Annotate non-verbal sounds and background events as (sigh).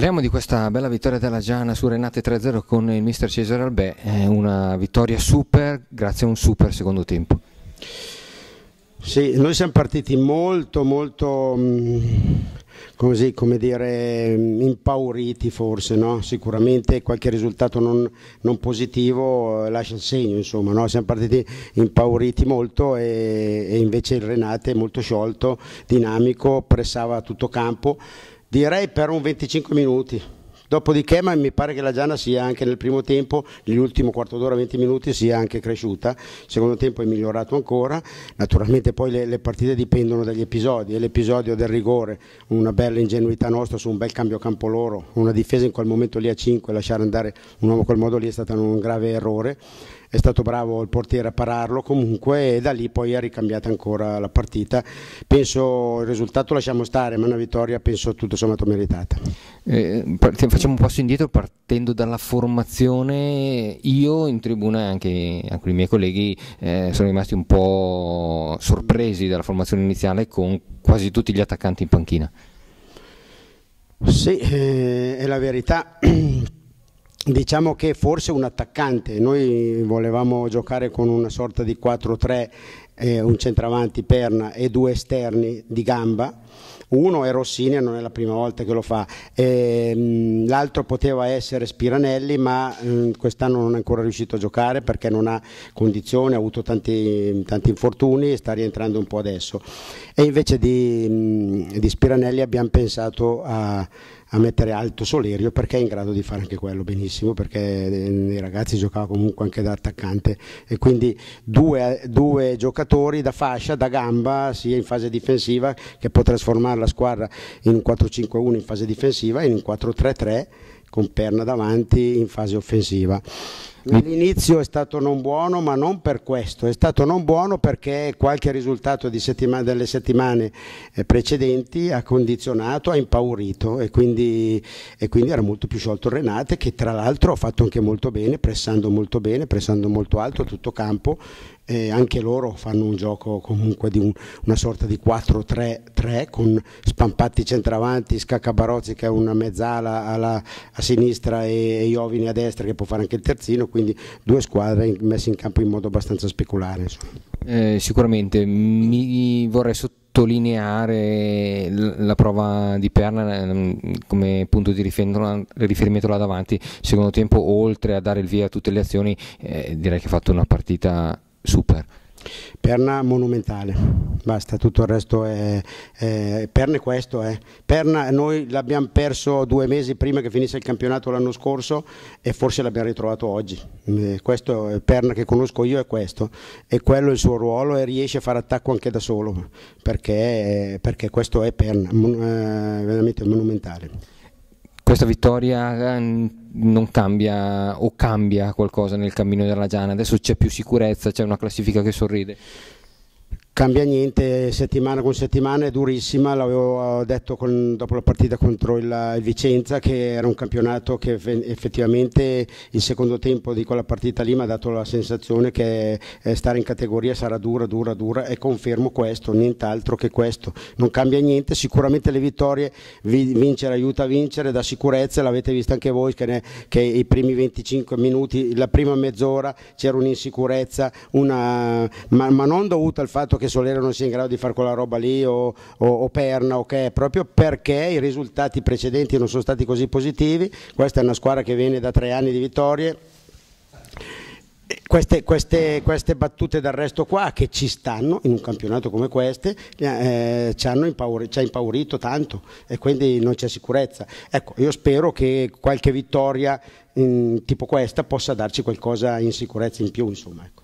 Parliamo di questa bella vittoria della Giana su Renate 3-0 con il mister Cesare Albè, è una vittoria super grazie a un super secondo tempo. Sì, noi siamo partiti molto molto mm, così come dire mm, impauriti forse, no? sicuramente qualche risultato non, non, positivo eh, lascia il segno, insomma, no? siamo partiti impauriti molto e, e invece il Renate è molto sciolto, dinamico, pressava tutto campo direi per un 25 minuti. Dopodiché ma mi pare che la Giana sia anche nel primo tempo, nell'ultimo quarto d'ora, 20 minuti, sia anche cresciuta, il secondo tempo è migliorato ancora, naturalmente poi le, le partite dipendono dagli episodi, l'episodio del rigore, una bella ingenuità nostra su un bel cambio campo loro, una difesa in quel momento lì a 5, lasciare andare un uomo in quel modo lì è stato un grave errore è stato bravo il portiere a pararlo comunque e da lì poi è ricambiata ancora la partita. Penso il risultato lasciamo stare, ma una vittoria penso tutto sommato meritata. Eh, facciamo un passo indietro partendo dalla formazione. Io in tribuna e anche, anche, i miei colleghi eh, sono rimasti un po' sorpresi dalla formazione iniziale con quasi tutti gli attaccanti in panchina. Sì, eh, è la verità. (clears throat) diciamo che forse un attaccante, noi volevamo giocare con una sorta di 4-3, eh, un centravanti perna e due esterni di gamba uno è Rossini, non è la prima volta che lo fa, e, ehm, l'altro poteva essere Spiranelli, ma mm, quest'anno non è ancora riuscito a giocare perché non ha condizioni, ha avuto tanti, tanti infortuni e sta rientrando un po' adesso. E invece di, mm, di Spiranelli abbiamo pensato a a mettere alto Solerio perché è in grado di fare anche quello benissimo perché nei eh, ragazzi giocava comunque anche da attaccante e quindi due, due giocatori da fascia, da gamba sia in fase difensiva che può trasformare la squadra in un 4-5-1 in fase difensiva e in un 4-3-3 con perna davanti in fase offensiva. Mm. L'inizio è stato non buono, ma non per questo, è stato non buono perché qualche risultato settima, delle settimane eh, precedenti ha condizionato, ha impaurito e quindi, e quindi era molto più sciolto Renate che tra l'altro ha fatto anche molto bene, pressando molto bene, pressando molto alto a tutto campo eh, anche loro fanno un gioco comunque di un, una sorta di 4-3-3 con Spampatti centravanti, Scaccabarozzi che è una mezzala alla, a sinistra e, e Iovine a destra che può fare anche il terzino, quindi due squadre messe in campo in modo abbastanza speculare. Eh, sicuramente, mi vorrei sottolineare sottolineare la prova di Perna ehm, come punto di riferimento là davanti. Secondo tempo, oltre a dare il via a tutte le azioni, eh, direi che ha fatto una partita super. Perna monumentale, basta, tutto il resto è... è Perna è questo, eh. Perna noi l'abbiamo perso due mesi prima che finisse il campionato l'anno scorso e forse l'abbiamo ritrovato oggi. Eh, questo è eh, Perna che conosco io è questo è quello il suo ruolo e riesce a fare attacco anche da solo perché, perché questo è Perna, eh, veramente monumentale questa vittoria eh, non cambia o cambia qualcosa nel cammino della Giana, adesso c'è più sicurezza, c'è una classifica che sorride cambia niente, settimana con settimana è durissima, l'avevo detto con, dopo la partita contro il, il, Vicenza che era un campionato che effettivamente il secondo tempo di quella partita lì mi ha dato la sensazione che stare in categoria sarà dura, dura, dura e confermo questo, nient'altro che questo, non cambia niente, sicuramente le vittorie, vincere aiuta a vincere, da sicurezza, l'avete visto anche voi che, ne, che, i primi 25 minuti, la prima mezz'ora c'era un'insicurezza, una, ma, ma non dovuta al fatto che Solero non sia in grado di fare quella roba lì o, o, o Perna o che è, proprio perché i risultati precedenti non sono stati così positivi, questa è una squadra che viene da tre anni di vittorie. Queste, queste, queste, battute d'arresto qua che ci stanno in un campionato come questo eh, ci, hanno impauri, ci ha impaurito tanto e quindi non c'è sicurezza. Ecco, io spero che qualche vittoria in, tipo questa possa darci qualcosa in sicurezza in più, insomma. Ecco.